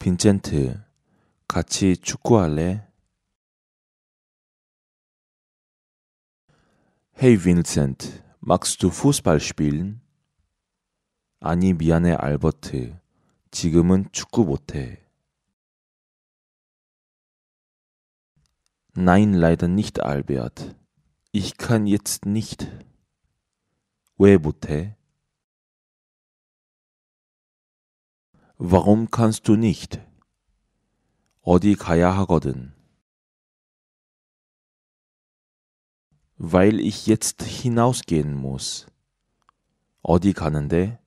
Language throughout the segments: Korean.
빈첸트, 같이 축구할래? Hey Vincent, magst du Fußball spielen? 아니 미안해 알버트, 지금은 축구 못해. Nein, leider nicht, Albert. Ich kann jetzt nicht. 왜 못해? Warum kannst du nicht? 어디 가야 하거든. Weil ich jetzt hinausgehen muss. 어디 가는데?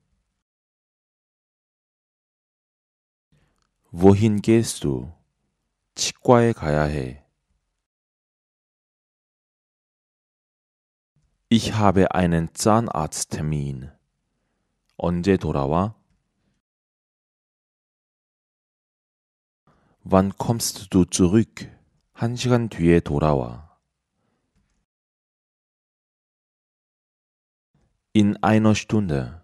Wohin gehst du? 치과에 가야 해. Ich habe einen Zahnarzttermin. 언제 돌아와? Wann kommst du zurück? 한 시간 뒤에 돌아와. In einer Stunde.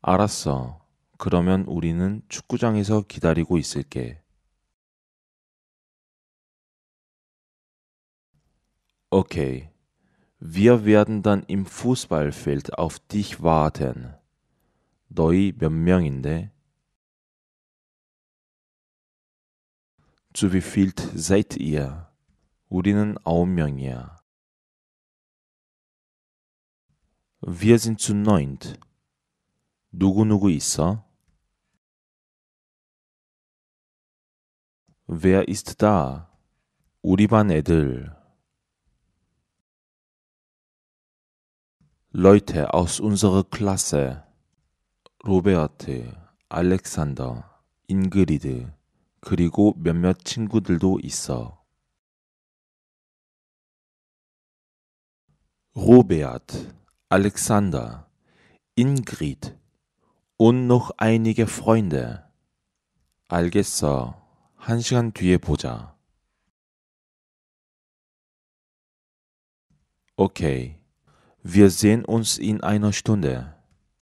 알았어. 그러면 우리는 축구장에서 기다리고 있을게. Okay. Wir werden dann im Fußballfeld auf dich warten. 너희 몇 명인데? Zu viel seid ihr? 우리는 아홉 Wir sind zu neunt. 누구누구 있어? Wer ist da? 우리 반 애들. Leute aus unserer Klasse. Robert, Alexander, Ingrid. 그리고 몇몇 친구들도 있어. Robert, Alexander, Ingrid und noch einige Freunde. 알겠어. 한 시간 뒤에 보자. Okay. Wir sehen uns in einer Stunde.